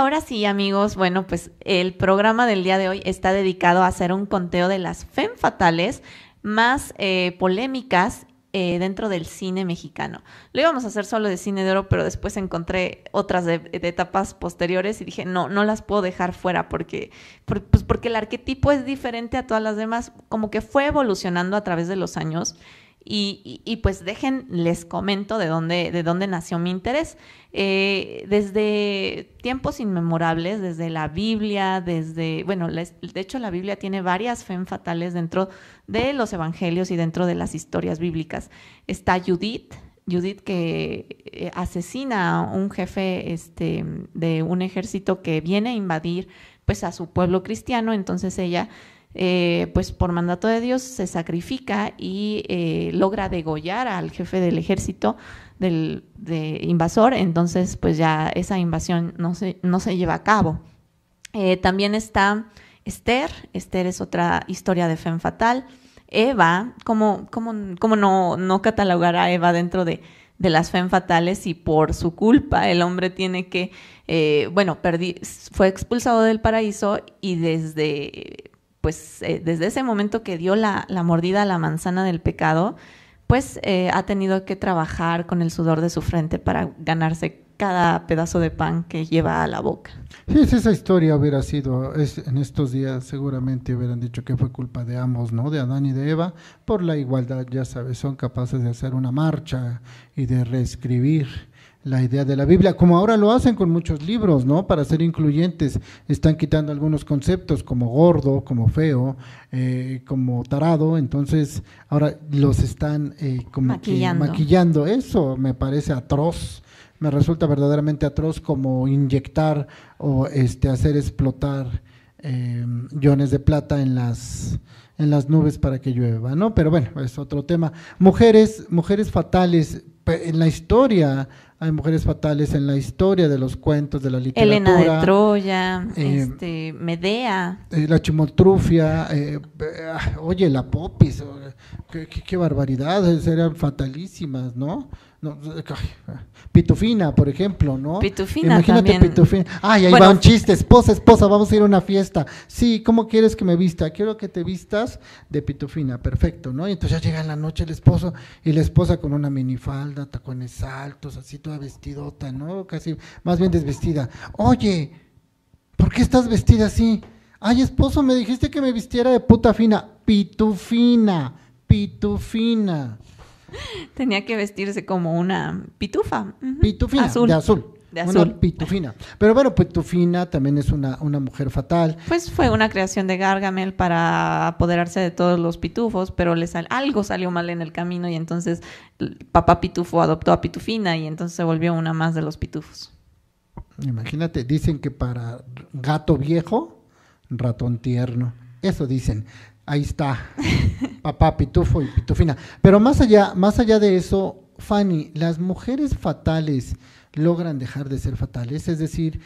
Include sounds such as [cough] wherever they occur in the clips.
ahora sí, amigos, bueno, pues el programa del día de hoy está dedicado a hacer un conteo de las FEM fatales más eh, polémicas eh, dentro del cine mexicano. Lo íbamos a hacer solo de cine de oro, pero después encontré otras de, etapas posteriores y dije, no, no las puedo dejar fuera porque, pues, porque el arquetipo es diferente a todas las demás, como que fue evolucionando a través de los años y, pues dejen, les comento de dónde, de dónde nació mi interés. Eh, desde tiempos inmemorables, desde la Biblia, desde, bueno, de hecho la Biblia tiene varias fe fatales dentro de los evangelios y dentro de las historias bíblicas. Está Judith, Judith que eh, asesina a un jefe este, de un ejército que viene a invadir pues a su pueblo cristiano, entonces ella eh, pues por mandato de Dios se sacrifica y eh, logra degollar al jefe del ejército del de invasor, entonces pues ya esa invasión no se, no se lleva a cabo. Eh, también está Esther, Esther es otra historia de fen Fatal. Eva, como no, no catalogar a Eva dentro de, las fen Fatales y por su culpa el hombre tiene que, bueno, fue expulsado del paraíso y desde pues eh, desde ese momento que dio la, mordida a la manzana del pecado, pues eh, ha tenido que trabajar con el sudor de su frente para ganarse cada pedazo de pan que lleva a la boca. Sí, si esa historia hubiera sido, en estos días seguramente hubieran dicho que fue culpa de ambos, ¿no? De Adán y de Eva, por la igualdad, ya sabes, son capaces de hacer una marcha y de reescribir la idea de la Biblia, como ahora lo hacen con muchos libros, ¿no? Para ser incluyentes, están quitando algunos conceptos como gordo, como feo, eh, como tarado, entonces ahora los están eh, como maquillando. Eso me parece atroz, me resulta verdaderamente atroz como inyectar o este, hacer explotar iones em, de plata en las en las nubes para que llueva, ¿no? Pero bueno, es otro tema. Mujeres, mujeres fatales en la historia hay mujeres fatales en la historia de los cuentos, de la literatura. Elena de Troya, eh, este, Medea. Eh, la chimotrufia, eh, ah, oye, la popis, oh, qué, qué barbaridad, eran fatalísimas, ¿no? No, pitufina, por ejemplo, ¿no? Pitufina. Imagínate Pitufina. Ay, ahí va un chiste. Esposa, esposa, vamos a ir a una fiesta. Sí, ¿cómo quieres que me vista? Quiero que te vistas de pitufina, perfecto, ¿no? Y entonces ya llega en la noche el esposo y la esposa con una minifalda, tacones altos, así toda vestidota, ¿no? Casi, más bien desvestida. Oye, ¿por qué estás vestida así? Ay, esposo, me dijiste que me vistiera de puta fina. Pitufina, pitufina. [laughs] Tenía que vestirse como una pitufa. Pitufina, de azul. De Una pitufina. Pero bueno, pitufina pues también es una, una mujer fatal. Pues fue una creación de Gargamel para apoderarse de todos los pitufos, pero le algo salió mal en el camino y entonces papá pitufo adoptó a pitufina y entonces se volvió una más de los pitufos. Imagínate, dicen que para gato viejo, ratón tierno. Eso dicen. Ahí está. [laughs] Papá Pitufo y Pitufina. Pero más allá, más allá de eso, Fanny, las mujeres fatales logran dejar de ser fatales, es decir,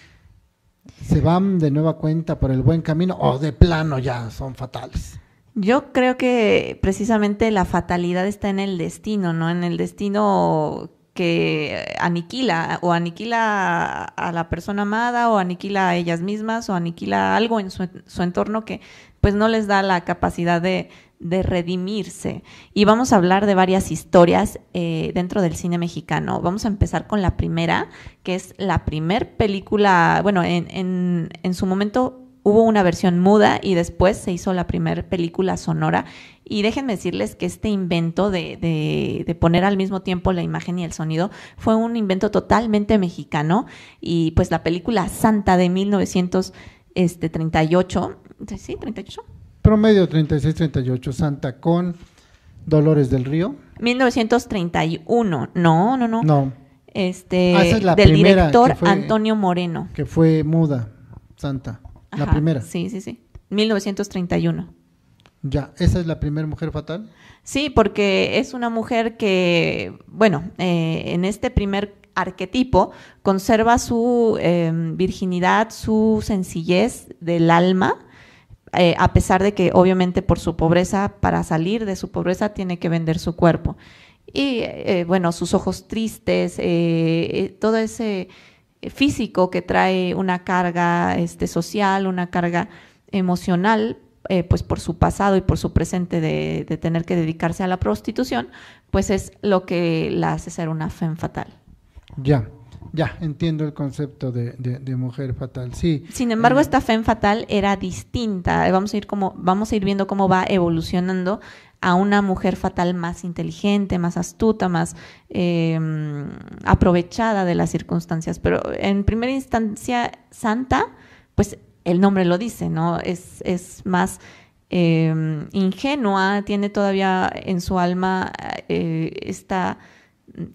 se van de nueva cuenta por el buen camino o de plano ya son fatales. Yo creo que precisamente la fatalidad está en el destino, ¿no? En el destino que aniquila o aniquila a la persona amada o aniquila a ellas mismas o aniquila algo en su, su entorno que pues no les da la capacidad de, redimirse. Y vamos a hablar de varias historias eh, dentro del cine mexicano. Vamos a empezar con la primera, que es la primer película, bueno, en, en, en su momento hubo una versión muda y después se hizo la primera película sonora. Y déjenme decirles que este invento de, de, de, poner al mismo tiempo la imagen y el sonido fue un invento totalmente mexicano. Y pues la película Santa de 1938 sí, 38. Promedio 36-38, Santa con Dolores del Río. 1931, no, no, no. No. Este, ah, es la del director Antonio Moreno. Que fue muda, Santa. la primera. Sí, sí, sí. 1931. Ya, ¿esa es la primera mujer fatal? Sí, porque es una mujer que, bueno, eh, en este primer arquetipo conserva su em, virginidad, su sencillez del alma eh, a pesar de que obviamente por su pobreza, para salir de su pobreza, tiene que vender su cuerpo. Y eh, bueno, sus ojos tristes, eh, todo ese físico que trae una carga este, social, una carga emocional, pues por su pasado y por su presente de, tener que dedicarse a la prostitución, pues es lo que la hace ser una fe fatal. Ya. Ya, entiendo el concepto de, mujer fatal, sí. Sin embargo, eh, esta fe fatal era distinta. Vamos a ir como, vamos a ir viendo cómo va evolucionando a una mujer fatal más inteligente, más astuta, más em, aprovechada de las circunstancias. Pero en primera instancia, santa, pues el nombre lo dice, ¿no? Es, es más em, ingenua, tiene todavía en su alma eh, esta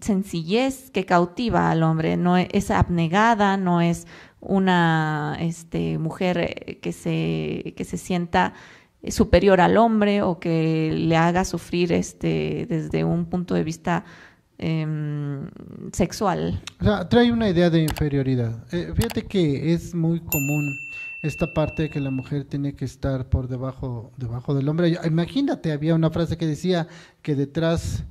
sencillez que cautiva al hombre, no es abnegada, no es una este, mujer eh, que se, que se sienta superior al hombre o que le haga sufrir este, desde un punto de vista em, sexual. trae una idea de inferioridad. Eh, fíjate que es muy común esta parte de que la mujer tiene que estar por debajo, debajo del hombre. Imagínate, había una frase que decía que detrás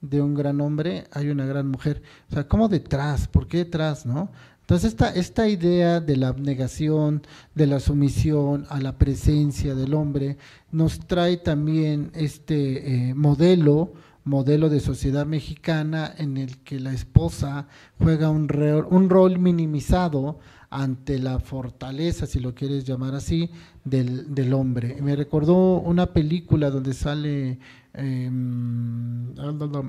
de un gran hombre hay una gran mujer. O sea, ¿cómo detrás? ¿Por qué detrás, no? Entonces, esta, esta idea de la abnegación, de la sumisión a la presencia del hombre, nos trae también este eh, modelo, modelo de sociedad mexicana en el que la esposa juega un, un rol minimizado ante la fortaleza, si lo quieres llamar así, del, del hombre. Me recordó una película donde sale Em,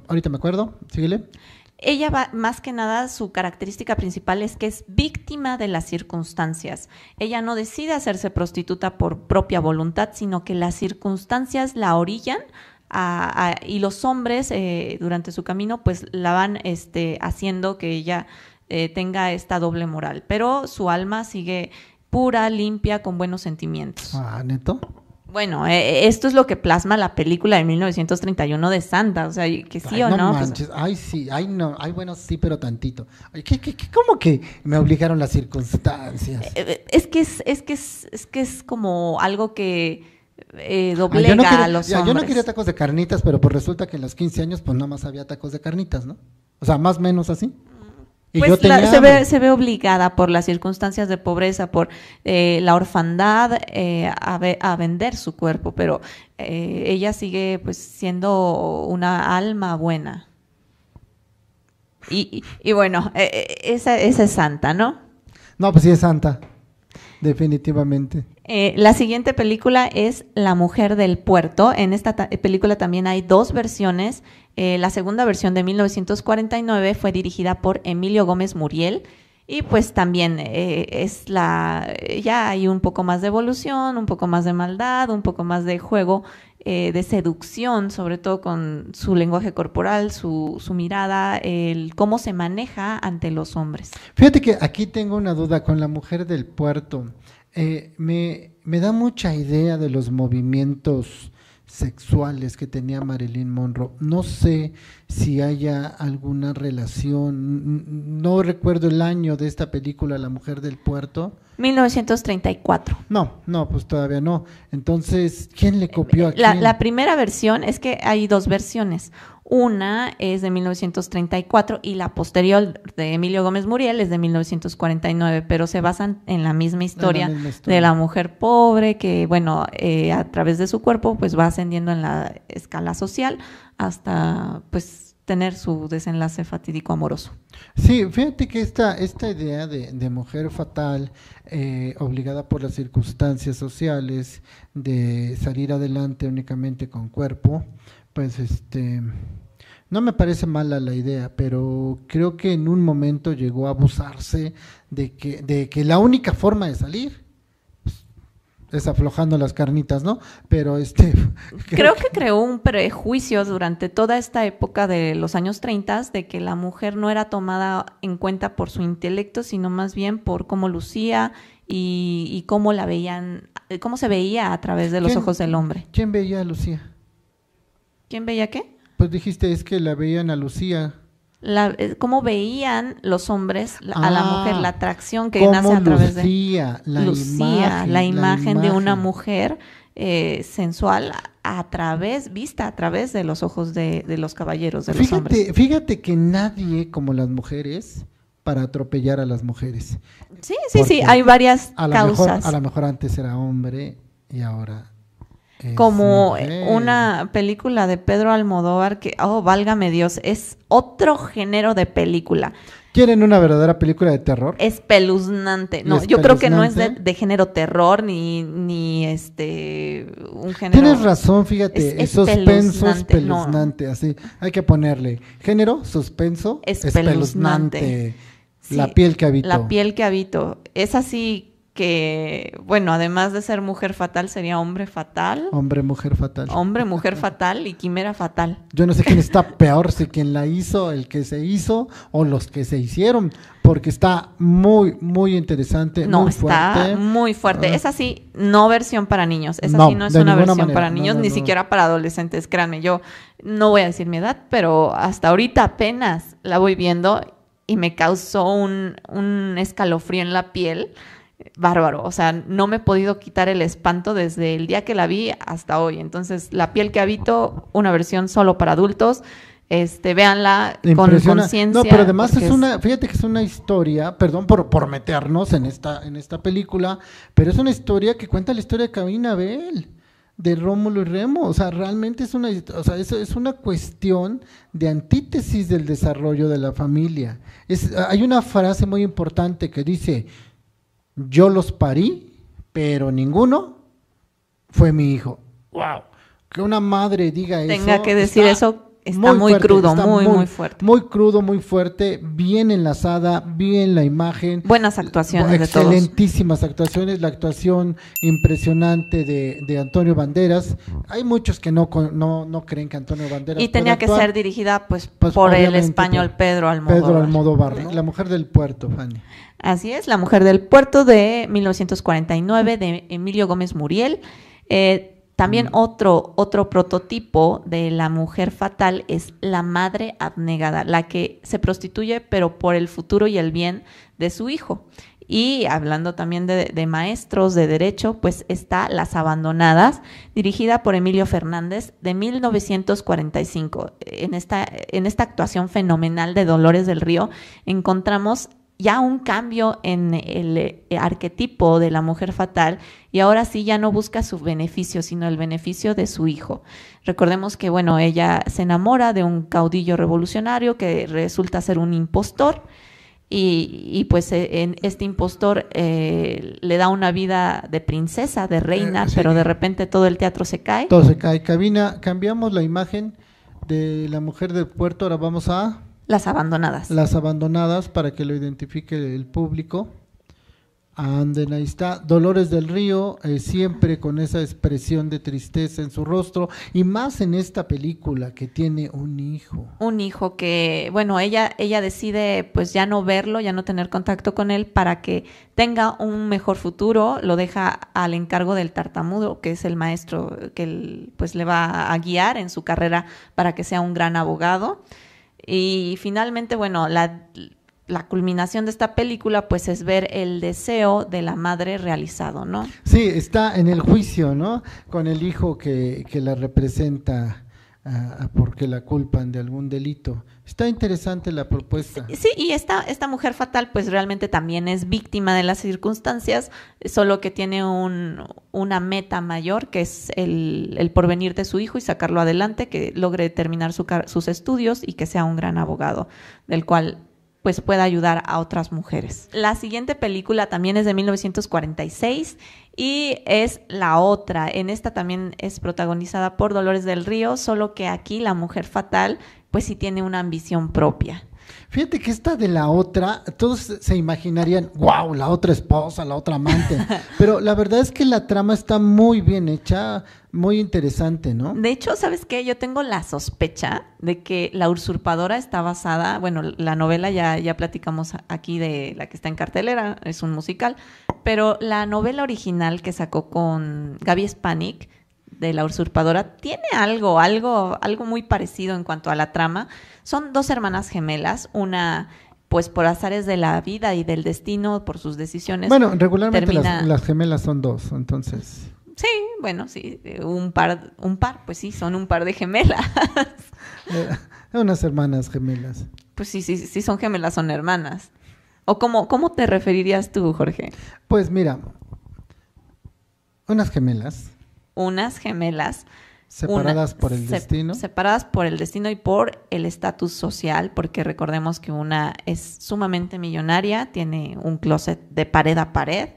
ahorita me acuerdo, síguele. Ella va, más que nada, su característica principal es que es víctima de las circunstancias. Ella no decide hacerse prostituta por propia voluntad, sino que las circunstancias la orillan y los hombres eh, durante su camino pues la van este, haciendo que ella eh, tenga esta doble moral. Pero su alma sigue pura, limpia, con buenos sentimientos. Ah, neto bueno, eh, eh, esto es lo que plasma la película de 1931 de Santa, o sea, que sí o no. no pues, manches. Ay, sí, ay, no, ay, bueno, sí, pero tantito. cómo que me obligaron las circunstancias? Eh, es que es, que es, es que es como algo que eh, doblega a los Yo no quería tacos de carnitas, pero pues resulta que en los 15 años pues nada más había tacos de carnitas, ¿no? O sea, más o menos así pues se, ve, se, ve, obligada por las circunstancias de pobreza, por eh, la orfandad, eh, a, vender su cuerpo, pero eh, ella sigue pues siendo una alma buena. Y, y, bueno, esa es santa, ¿no? No, pues sí es santa. Definitivamente. Eh, la siguiente película es La Mujer del Puerto. En esta eh, película también hay dos versiones. Eh, la segunda versión de 1949 fue dirigida por Emilio Gómez Muriel y pues también eh, es la, ya hay un poco más de evolución, un poco más de maldad, un poco más de juego, eh, de seducción, sobre todo con su lenguaje corporal, su, su mirada, el cómo se maneja ante los hombres. Fíjate que aquí tengo una duda con la mujer del puerto. Eh, me, me, da mucha idea de los movimientos sexuales que tenía Marilyn Monroe. No sé si haya alguna relación, no recuerdo el año de esta película, La Mujer del Puerto. 1934. No, no, pues todavía no. Entonces, ¿quién le copió a la, La primera versión es que hay dos versiones. Una es de 1934 y la posterior de Emilio Gómez Muriel es de 1949, pero se basan en la misma historia, de la mujer pobre que, bueno, eh, a través de su cuerpo pues va ascendiendo en la escala social hasta pues tener su desenlace fatídico amoroso. Sí, fíjate que esta, esta idea de, mujer fatal, eh, obligada por las circunstancias sociales, de salir adelante únicamente con cuerpo, pues este no me parece mala la idea, pero creo que en un momento llegó a abusarse de que, de que la única forma de salir pues, es aflojando las carnitas, ¿no? Pero este... [laughs] Creo, que... creó un prejuicio durante toda esta época de los años 30 de que la mujer no era tomada en cuenta por su intelecto, sino más bien por cómo lucía y, y cómo la veían, cómo se veía a través de los ojos del hombre. ¿Quién veía a Lucía? ¿Quién veía qué? Pues dijiste, es que la veían a Lucía. Eh, cómo veían los hombres a la mujer, ah, la atracción que nace a través de la Lucía, la, imagen la imagen de una mujer eh, sensual a, través, vista a través de los ojos de, los caballeros, de los hombres. Fíjate que nadie como las mujeres para atropellar a las mujeres. Sí, sí, sí, hay varias causas. a lo mejor antes era hombre y ahora como una película de Pedro Almodóvar que, oh, válgame Dios, es otro género de película. ¿Quieren una verdadera película de terror? Espeluznante. No, yo creo que no es de, género terror ni, ni este un género. Tienes razón, fíjate, es suspenso espeluznante, así. Hay que ponerle género, suspenso, espeluznante. la piel que habito. La piel que habito. Es así que, bueno, además de ser mujer fatal, sería hombre fatal. Hombre, mujer fatal. Hombre, mujer fatal y quimera fatal. Yo no sé quién está peor, si quien la hizo, el que se hizo o los que se hicieron, porque está muy, muy interesante. No, muy fuerte. está muy fuerte. Ah. Es así, no versión para niños. Es así, no, es una versión para niños, ni siquiera para adolescentes. Créanme, yo no voy a decir mi edad, pero hasta ahorita apenas la voy viendo y me causó un, un escalofrío en la piel bárbaro. O sea, no me he podido quitar el espanto desde el día que la vi hasta hoy. Entonces, La piel que habito, una versión solo para adultos. Este, véanla con conciencia. No, pero además es una, fíjate que es una historia, perdón por, por meternos en esta, en esta película, pero es una historia que cuenta la historia de Cabina Bell de Rómulo y Remo. O sea, realmente es una, una cuestión de antítesis del desarrollo de la familia. Es, hay una frase muy importante que dice, yo los parí, pero ninguno fue mi hijo. ¡Wow! Que una madre diga eso. Tenga que decir eso Está muy, crudo, muy, muy, fuerte. Muy crudo, muy fuerte, bien enlazada, bien la imagen. Buenas actuaciones. Excelentísimas de todos. actuaciones, la actuación impresionante de, de, Antonio Banderas. Hay muchos que no, no, no creen que Antonio Banderas. Y tenía que ser dirigida pues, pues, por el español Pedro Almodóvar. Pedro Almodóvar, ¿no? la mujer del puerto, Fanny. Así es, la mujer del puerto de 1949 de Emilio Gómez Muriel. Eh, también otro, otro prototipo de la mujer fatal es la madre abnegada, la que se prostituye pero por el futuro y el bien de su hijo. Y hablando también de, maestros de derecho, pues está Las Abandonadas, dirigida por Emilio Fernández de 1945. En esta, en esta actuación fenomenal de Dolores del Río encontramos ya un cambio en el eh, arquetipo de la mujer fatal y ahora sí ya no busca su beneficio, sino el beneficio de su hijo. Recordemos que, bueno, ella se enamora de un caudillo revolucionario que resulta ser un impostor y, y pues eh, en este impostor eh, le da una vida de princesa, de reina, pero de repente todo el teatro se cae. Todo se cae. Cabina, cambiamos la imagen de la mujer del puerto, ahora vamos a... Las abandonadas. Las abandonadas para que lo identifique el público. Anden, ahí está. Dolores del Río, eh, siempre con esa expresión de tristeza en su rostro, y más en esta película que tiene un hijo. Un hijo que, bueno, ella, ella decide pues ya no verlo, ya no tener contacto con él para que tenga un mejor futuro, lo deja al encargo del tartamudo, que es el maestro que pues le va a guiar en su carrera para que sea un gran abogado. Y finalmente, bueno, la, culminación de esta película pues es ver el deseo de la madre realizado, ¿no? Sí, está en el juicio, ¿no? Con el hijo que, que la representa porque la culpan de algún delito. Está interesante la propuesta. Sí, y esta, esta mujer fatal pues realmente también es víctima de las circunstancias, solo que tiene una meta mayor que es el, porvenir de su hijo y sacarlo adelante, que logre terminar sus estudios y que sea un gran abogado, del cual pues pueda ayudar a otras mujeres. La siguiente película también es de 1946 y es la otra. En esta también es protagonizada por Dolores del Río, solo que aquí la mujer fatal pues sí tiene una ambición propia. Fíjate que esta de la otra, todos se imaginarían, wow, la otra esposa, la otra amante. [laughs] Pero la verdad es que la trama está muy bien hecha, muy interesante, ¿no? De hecho, ¿sabes qué? Yo tengo la sospecha de que La Usurpadora está basada, bueno, la novela ya, ya platicamos aquí de la que está en cartelera, es un musical, pero la novela original que sacó con Gaby Spanik de la usurpadora tiene algo, algo, algo muy parecido en cuanto a la trama. Son dos hermanas gemelas, una pues por azares de la vida y del destino, por sus decisiones. Bueno, regularmente las, gemelas son dos, entonces. Sí, bueno, sí, un par, un par, pues sí, son un par de gemelas. [laughs] Eh, unas hermanas gemelas. Pues sí, sí, sí, son gemelas, son hermanas. ¿O cómo, cómo te referirías tú, Jorge? Pues mira, unas gemelas unas gemelas. Separadas por el destino. Separadas por el destino y por el estatus social, porque recordemos que una es sumamente millonaria, tiene un closet de pared a pared,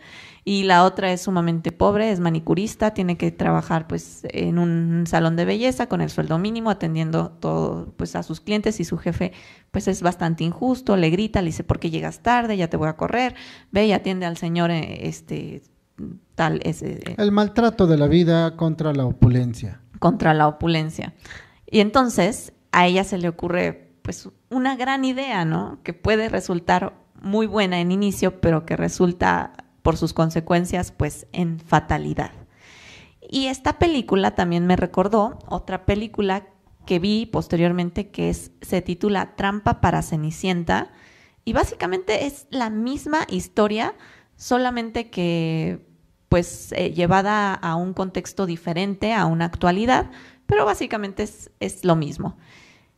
y la otra es sumamente pobre, es manicurista, tiene que trabajar pues en un salón de belleza con el sueldo mínimo, atendiendo todo pues a sus clientes y su jefe pues es bastante injusto, le grita, le dice, "¿Por qué llegas tarde? Ya te voy a correr." Ve y atiende al señor eh, este tal eh, el maltrato de la vida contra la opulencia. Contra la opulencia. Y entonces a ella se le ocurre pues una gran idea, ¿no? Que puede resultar muy buena en inicio, pero que resulta por sus consecuencias pues en fatalidad. Y esta película también me recordó otra película que vi posteriormente que es, se titula Trampa para Cenicienta y básicamente es la misma historia, solamente que pues eh, llevada a un contexto diferente, a una actualidad, pero básicamente es, es lo mismo.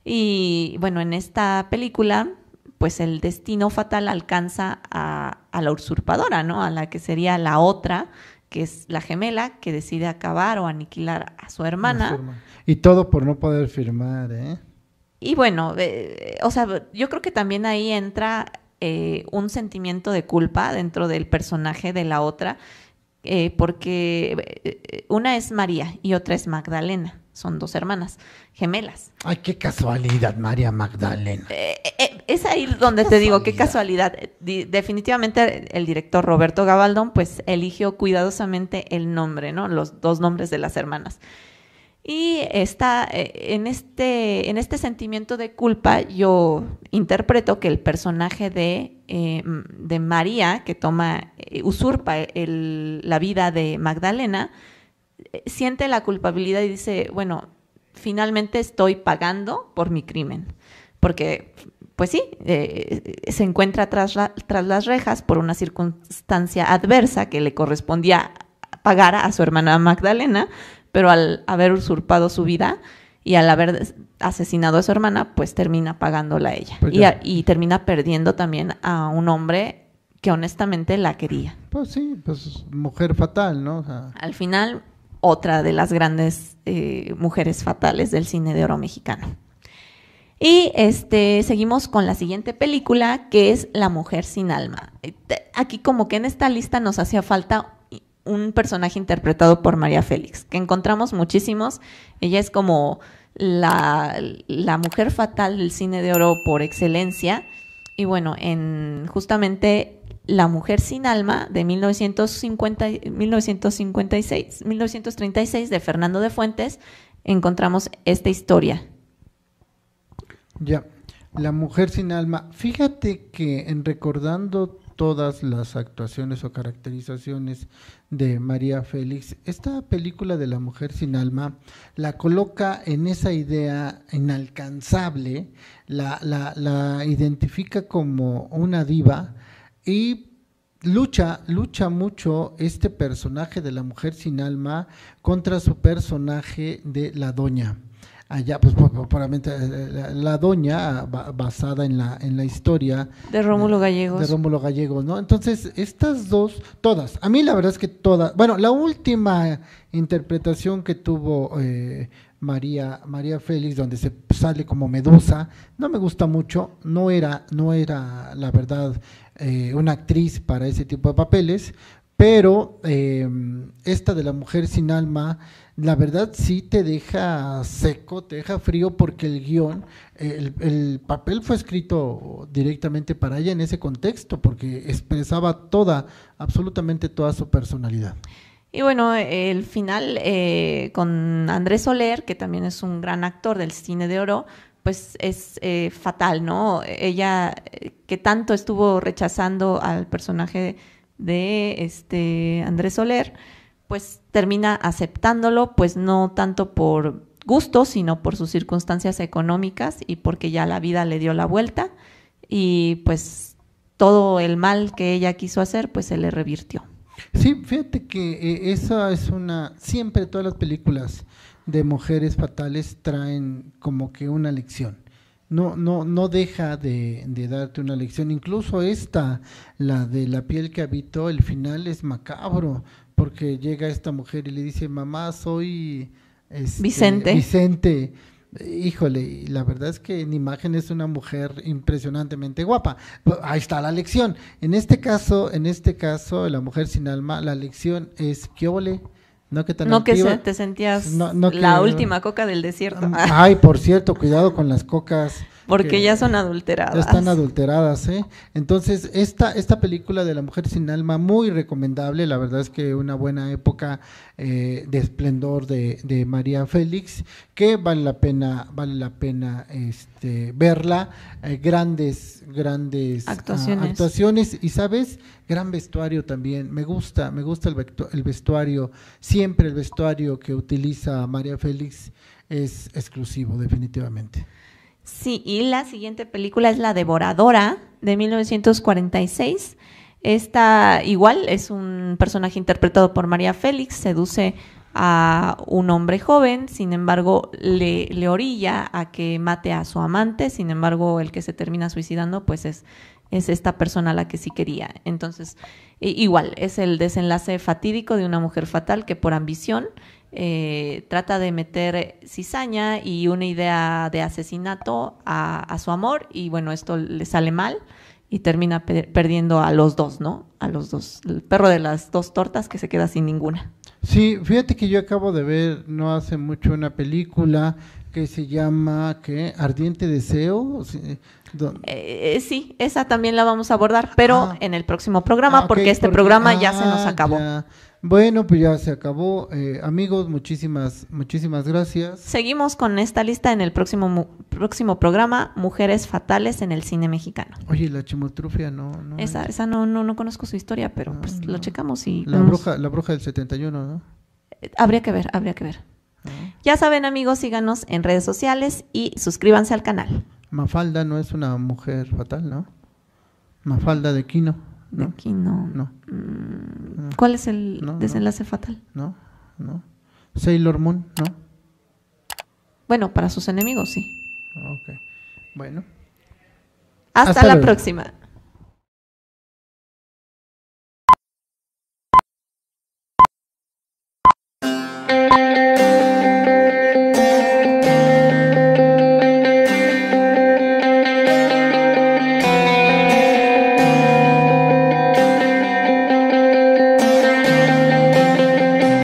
Y bueno, en esta película, pues el destino fatal alcanza a, la usurpadora, ¿no? A la que sería la otra, que es la gemela, que decide acabar o aniquilar a su hermana. y todo por no poder firmar, ¿eh? Y bueno, eh, o sea, yo creo que también ahí entra eh, un sentimiento de culpa dentro del personaje de la otra, eh, porque eh, eh, una es María y otra es Magdalena. Son dos hermanas gemelas. Ay, qué casualidad, María Magdalena. es ahí donde te digo, qué casualidad. definitivamente el director Roberto Gabaldón pues eligió cuidadosamente el nombre, ¿no? Los dos nombres de las hermanas. Y está, eh, en, este, en este sentimiento de culpa yo interpreto que el personaje de, eh, María, que toma, eh, usurpa la vida de Magdalena, siente la culpabilidad y dice, bueno, finalmente estoy pagando por mi crimen, porque pues sí, se encuentra tras, tras, las rejas por una circunstancia adversa que le correspondía pagar a su hermana Magdalena, pero al haber usurpado su vida y al haber asesinado a su hermana, pues termina pagándola ella. Pues y, termina perdiendo también a un hombre que honestamente la quería. Pues sí, pues mujer fatal, ¿no? Al final, otra de las grandes eh, mujeres fatales del cine de oro mexicano. Y este, seguimos con la siguiente película, que es La Mujer sin Alma. Eh, aquí como que en esta lista nos hacía falta un personaje interpretado por María Félix, que encontramos muchísimos. Ella es como la, mujer fatal del cine de oro por excelencia. Y bueno, en justamente La Mujer sin Alma de 1956, 1936 de Fernando de Fuentes, encontramos esta historia. Ya, La Mujer sin Alma. Fíjate que en recordando todas las actuaciones o caracterizaciones de María Félix, esta película de la mujer sin alma la coloca en esa idea inalcanzable, la, identifica como una diva y lucha, lucha mucho este personaje de la mujer sin alma contra su personaje de la doña allá, pues probablemente eh, eh, la doña ah, basada en la, en la historia. De Rómulo Gallegos. De Gallegos, ¿no? Entonces, estas dos, todas, a mí la verdad es que todas, bueno, la última interpretación que tuvo eh, María, María Félix, donde se sale como medusa, no me gusta mucho, no era, no era la verdad una actriz para ese tipo de papeles, pero em, esta de la mujer sin alma, la verdad sí te deja seco, te deja frío porque el guión, el, papel fue escrito directamente para ella en ese contexto, porque expresaba toda, absolutamente toda su personalidad. Y bueno, el final eh, con Andrés Soler, que también es un gran actor del cine de oro, pues es eh, fatal, ¿no? Ella eh, que tanto estuvo rechazando al personaje de este Andrés Soler, pues termina aceptándolo, pues no tanto por gusto, sino por sus circunstancias económicas y porque ya la vida le dio la vuelta y pues todo el mal que ella quiso hacer, pues se le revirtió. Sí, fíjate que eh, esa es una, siempre todas las películas de mujeres fatales traen como que una lección no, no, no deja de, darte una lección. Incluso esta, la de la piel que habitó, el final es macabro, porque llega esta mujer y le dice, mamá, soy este, Vicente. Vicente. Híjole, la verdad es que en imagen es una mujer impresionantemente guapa. Ahí está la lección. En este caso, en este caso, la mujer sin alma, la lección es que no que, te sentías la última coca del desierto. Ay, por cierto, cuidado con las cocas. Porque ya son adulteradas. Ya están adulteradas, ¿eh? Entonces, esta, esta película de La Mujer Sin Alma, muy recomendable, la verdad es que una buena época eh, de esplendor de, María Félix, que vale la pena, vale la pena este, verla. Eh, grandes, grandes ah, actuaciones. Y sabes, gran vestuario también. Me gusta, me gusta el, el vestuario, siempre el vestuario que utiliza María Félix es exclusivo, definitivamente. Sí, y la siguiente película es La Devoradora de 1946. Esta igual es un personaje interpretado por María Félix, seduce a un hombre joven, sin embargo le, le, orilla a que mate a su amante, sin embargo el que se termina suicidando pues es, es esta persona a la que sí quería. Entonces, igual, es el desenlace fatídico de una mujer fatal que por ambición eh, trata de meter cizaña y una idea de asesinato a, su amor y bueno, esto le sale mal y termina perdiendo a los dos, ¿no? A los dos, el perro de las dos tortas que se queda sin ninguna. Sí, fíjate que yo acabo de ver no hace mucho una película que se llama ¿qué? Ardiente Deseo. Sí, eh, eh, esa también la vamos a abordar, pero ah. en el próximo programa, ah, porque este programa ya se nos ah, acabó. Bueno, pues ya se acabó. Eh, amigos, muchísimas, muchísimas gracias. Seguimos con esta lista en el próximo próximo programa, Mujeres Fatales en el Cine Mexicano. Oye, la chimotrufia no... no esa esa no, no, conozco su historia, pero pues lo checamos y... La, bruja, la bruja del 71, ¿no? Eh, habría que ver, habría que ver. Ah. Ya saben, amigos, síganos en redes sociales y suscríbanse al canal. Mafalda no es una mujer fatal, ¿no? Mafalda de Quino no, aquí mm, no. ¿Cuál es el desenlace fatal? No, no. Sailor Moon, ¿no? Bueno, para sus enemigos, sí. Ok. Bueno. Hasta, la próxima.